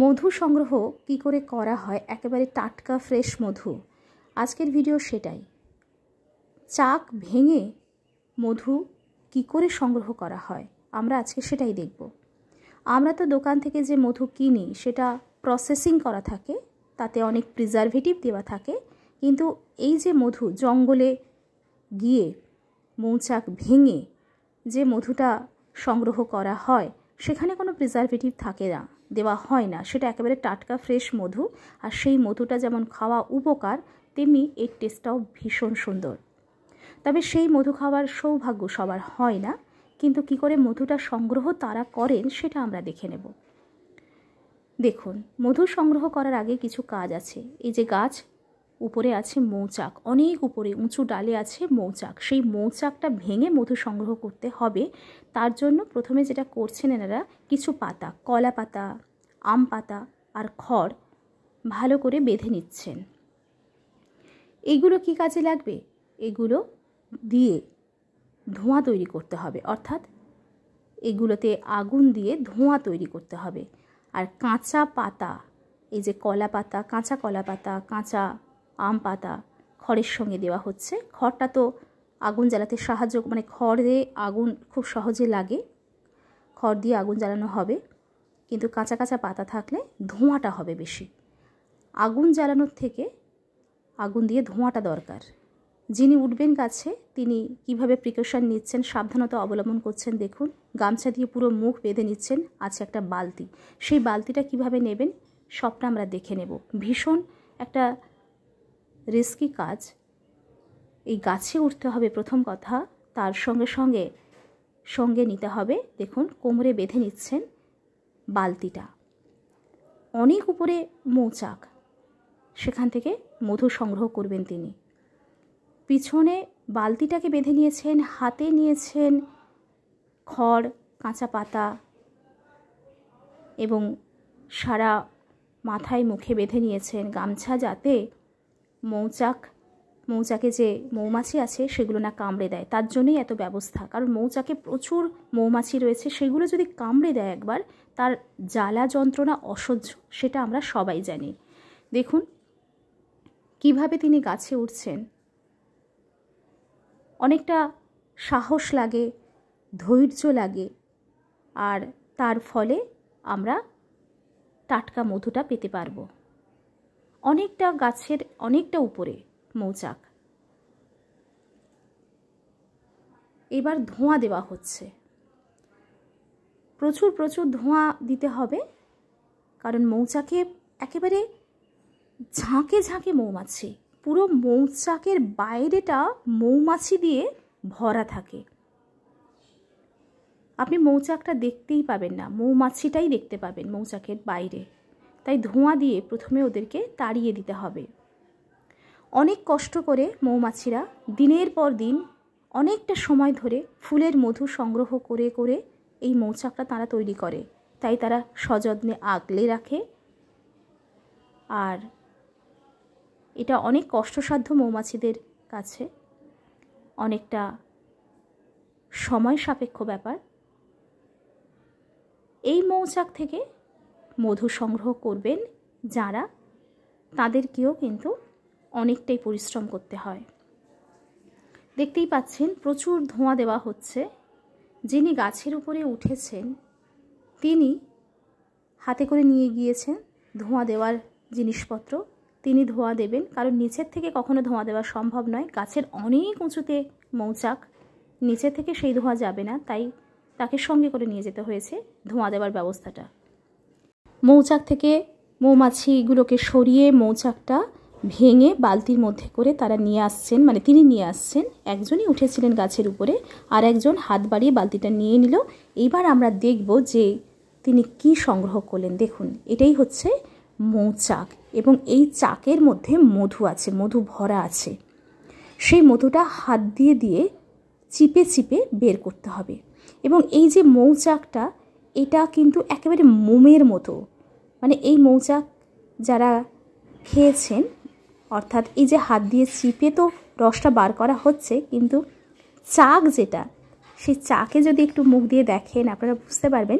মধু সংগ্রহ কি করে করা হয় একেবারে টাটকা ফ্রেশ মধু আজকের ভিডিও সেটাই চাক ভেঙে মধু কি করে সংগ্রহ করা হয় আমরা আজকে সেটাই দেখব আমরা তো দোকান থেকে যে মধু কিনি সেটা প্রসেসিং করা থাকে তাতে অনেক প্রিজারভেটিভ দেওয়া থাকে কিন্তু এই যে মধু জঙ্গলে গিয়ে মৌচাক ভেঙে যে মধুটা সংগ্রহ করা হয় সেখানে কোনো প্রিজারভেটিভ থাকে না দেওয়া হয় না সেটা একেবারে টাটকা ফ্রেশ মধু আর সেই মধুটা যেমন খাওয়া উপকার তেমনি এর টেস্টটাও ভীষণ সুন্দর তবে সেই মধু খাওয়ার সৌভাগ্য সবার হয় না কিন্তু কি করে মধুটা সংগ্রহ তারা করেন সেটা আমরা দেখে নেব দেখুন মধু সংগ্রহ করার আগে কিছু কাজ আছে এই যে গাছ উপরে আছে মৌচাক অনেক উপরে উঁচু ডালে আছে মৌচাক সেই মৌচাকটা ভেঙে মধু সংগ্রহ করতে হবে তার জন্য প্রথমে যেটা করছেন এনারা কিছু পাতা কলা পাতা আম পাতা আর খড় ভালো করে বেঁধে নিচ্ছেন এগুলো কি কাজে লাগবে এগুলো দিয়ে ধোঁয়া তৈরি করতে হবে অর্থাৎ এগুলোতে আগুন দিয়ে ধোঁয়া তৈরি করতে হবে আর কাঁচা পাতা এই যে কলা পাতা কাঁচা কলা পাতা কাঁচা আম পাতা খড়ের সঙ্গে দেওয়া হচ্ছে খড়টা তো আগুন জ্বালাতে সাহায্য মানে খড়ে আগুন খুব সহজে লাগে খড় দিয়ে আগুন জ্বালানো হবে কিন্তু কাঁচা কাঁচা পাতা থাকলে ধোঁয়াটা হবে বেশি আগুন জ্বালানোর থেকে আগুন দিয়ে ধোঁয়াটা দরকার যিনি উঠবেন গাছে তিনি কিভাবে প্রিকশন নিচ্ছেন সাবধানতা অবলম্বন করছেন দেখুন গামছা দিয়ে পুরো মুখ বেঁধে নিচ্ছেন আছে একটা বালতি সেই বালতিটা কিভাবে নেবেন সবটা আমরা দেখে নেব ভীষণ একটা রিস্কি কাজ এই গাছে উঠতে হবে প্রথম কথা তার সঙ্গে সঙ্গে সঙ্গে নিতে হবে দেখুন কোমরে বেঁধে নিচ্ছেন বালতিটা অনেক উপরে মৌচাক সেখান থেকে মধু সংগ্রহ করবেন তিনি পিছনে বালতিটাকে বেঁধে নিয়েছেন হাতে নিয়েছেন খড় কাঁচা পাতা এবং সারা মাথায় মুখে বেঁধে নিয়েছেন গামছা যাতে মৌচাক মৌচাকে যে মৌমাছি আছে সেগুলো না কামড়ে দেয় তার জন্যই এত ব্যবস্থা কারণ মৌচাকে প্রচুর মৌমাছি রয়েছে সেগুলো যদি কামড়ে দেয় একবার তার জ্বালা যন্ত্রণা অসহ্য সেটা আমরা সবাই জানি দেখুন কিভাবে তিনি গাছে উঠছেন অনেকটা সাহস লাগে ধৈর্য লাগে আর তার ফলে আমরা টাটকা মধুটা পেতে পারবো অনেকটা গাছের অনেকটা উপরে মৌচাক এবার ধোঁয়া দেওয়া হচ্ছে প্রচুর প্রচুর ধোঁয়া দিতে হবে কারণ মৌচাকে একেবারে ঝাঁকে ঝাঁকে মৌমাছি পুরো মৌচাকের বাইরেটা মৌমাছি দিয়ে ভরা থাকে আপনি মৌচাকটা দেখতেই পাবেন না মৌমাছিটাই দেখতে পাবেন মৌচাকের বাইরে তাই ধোঁয়া দিয়ে প্রথমে ওদেরকে তাড়িয়ে দিতে হবে অনেক কষ্ট করে মৌমাছিরা দিনের পর দিন অনেকটা সময় ধরে ফুলের মধু সংগ্রহ করে করে এই মৌচাকটা তারা তৈরি করে তাই তারা সযত্নে আগলে রাখে আর এটা অনেক কষ্টসাধ্য মৌমাছিদের কাছে অনেকটা সময় সাপেক্ষ ব্যাপার এই মৌচাক থেকে মধু সংগ্রহ করবেন যারা তাদেরকেও কিন্তু অনেকটাই পরিশ্রম করতে হয় দেখতেই পাচ্ছেন প্রচুর ধোঁয়া দেওয়া হচ্ছে যিনি গাছের উপরে উঠেছেন তিনি হাতে করে নিয়ে গিয়েছেন ধোঁয়া দেওয়ার জিনিসপত্র তিনি ধোঁয়া দেবেন কারণ নিচের থেকে কখনো ধোঁয়া দেওয়া সম্ভব নয় গাছের অনেক উঁচুতে মৌচাক নিচে থেকে সেই ধোঁয়া যাবে না তাই তাকে সঙ্গে করে নিয়ে যেতে হয়েছে ধোঁয়া দেওয়ার ব্যবস্থাটা মৌচাক থেকে মৌমাছিগুলোকে সরিয়ে মৌচাকটা ভেঙে বালতির মধ্যে করে তারা নিয়ে আসছেন মানে তিনি নিয়ে আসছেন একজনই উঠেছিলেন গাছের উপরে আর একজন হাত বাড়িয়ে বালতিটা নিয়ে নিল এইবার আমরা দেখব যে তিনি কি সংগ্রহ করলেন দেখুন এটাই হচ্ছে মৌচাক এবং এই চাকের মধ্যে মধু আছে মধু ভরা আছে সেই মধুটা হাত দিয়ে দিয়ে চিপে চিপে বের করতে হবে এবং এই যে মৌচাকটা এটা কিন্তু একেবারে মোমের মতো মানে এই মৌচাক যারা খেয়েছেন অর্থাৎ এই যে হাত দিয়ে চিপে তো রসটা বার করা হচ্ছে কিন্তু চাক যেটা সেই চাকে যদি একটু মুখ দিয়ে দেখেন আপনারা বুঝতে পারবেন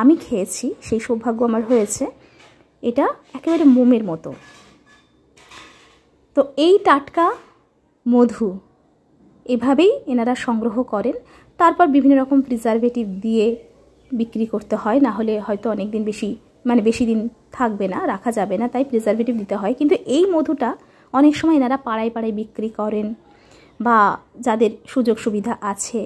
আমি খেয়েছি সেই সৌভাগ্য আমার হয়েছে এটা একেবারে মোমের মতো তো এই টাটকা মধু এভাবেই এনারা সংগ্রহ করেন তারপর বিভিন্ন রকম প্রিজারভেটিভ দিয়ে বিক্রি করতে হয় না হলে হয়তো অনেক দিন বেশি মানে বেশি দিন থাকবে না রাখা যাবে না তাই প্রিজারভেটিভ দিতে হয় কিন্তু এই মধুটা অনেক সময় এনারা পাড়ায় পাড়ায় বিক্রি করেন বা যাদের সুযোগ সুবিধা আছে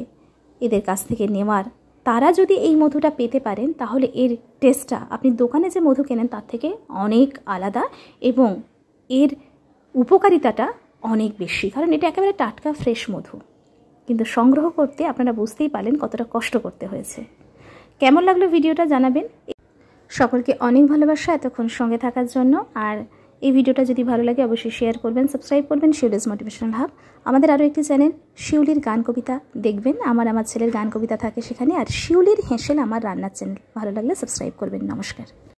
এদের কাছ থেকে নেওয়ার তারা যদি এই মধুটা পেতে পারেন তাহলে এর টেস্টটা আপনি দোকানে যে মধু কেনেন তার থেকে অনেক আলাদা এবং এর উপকারিতাটা অনেক বেশি কারণ এটা একেবারে টাটকা ফ্রেশ মধু কিন্তু সংগ্রহ করতে আপনারা বুঝতেই পারলেন কতটা কষ্ট করতে হয়েছে কেমন লাগলো ভিডিওটা জানাবেন সকলকে অনেক ভালোবাসা এতক্ষণ সঙ্গে থাকার জন্য আর এই ভিডিওটা যদি ভালো লাগে অবশ্যই শেয়ার করবেন সাবস্ক্রাইব করবেন শিউলিজ মোটিভেশনাল হাব আমাদের আরও একটি চ্যানেল শিউলির গান কবিতা দেখবেন আমার আমার ছেলের গান কবিতা থাকে সেখানে আর শিউলির হেঁসেল আমার রান্নার চ্যানেল ভালো লাগলে সাবস্ক্রাইব করবেন নমস্কার